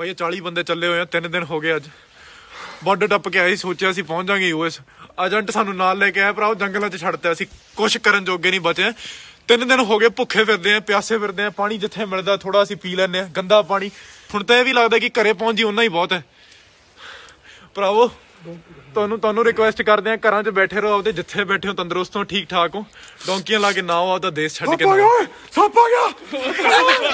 ਭਾਈ 40 ਬੰਦੇ ਚੱਲੇ ਹੋਏ ਆ 3 ਦਿਨ ਹੋ ਗਏ ਅੱਜ ਬਾਰਡਰ ਟੱਪ ਕੇ ਆਏ ਸੋਚਿਆ ਸੀ ਪਹੁੰਚ ਜਾਾਂਗੇ ਯੂਐਸ ਏਜੰਟ ਸਾਨੂੰ ਨਾਲ ਲੈ ਕੇ ਆਇਆ ਭਰਾ ਉਹ ਜੰਗਲਾਂ 'ਚ ਛੱਡਤਾ ਸੀ ਕੁਝ ਕਰਨ ਜੋਗੇ ਨਹੀਂ ਬਚੇ ਤਿੰਨ ਦਿਨ ਹੋ ਗਏ ਭੁੱਖੇ ਫਿਰਦੇ ਆ ਪਿਆਸੇ ਫਿਰਦੇ ਆ ਪਾਣੀ ਜਿੱਥੇ ਮਿਲਦਾ ਥੋੜਾ ਅਸੀਂ ਪੀ ਲੈਨੇ ਆ ਗੰਦਾ ਪਾਣੀ ਹੁਣ ਤਾਂ ਇਹ ਵੀ ਲੱਗਦਾ ਕਿ ਘਰੇ ਪਹੁੰਚ ਜੀ ਉਨਾ ਹੀ ਬਹੁਤ ਹੈ ਭਰਾਵੋ ਤੁਹਾਨੂੰ ਤੁਹਾਨੂੰ ਰਿਕੁਐਸਟ ਕਰਦੇ ਆ ਘਰਾਂ 'ਚ ਬੈਠੇ ਰਹੋ ਆਪਦੇ ਜਿੱਥੇ ਬੈਠੇ ਹੋ ਤੰਦਰੁਸਤ ਹੋ ਠੀਕ ਠਾਕ ਹੋ ਡੌਂਕੀਆਂ ਲਾ ਕੇ ਨਾ ਆਉਂਦਾ ਆਪਦਾ ਦੇਸ਼ ਛੱਡ ਕੇ ਨਾ ਸੱਪ ਆ ਗਿਆ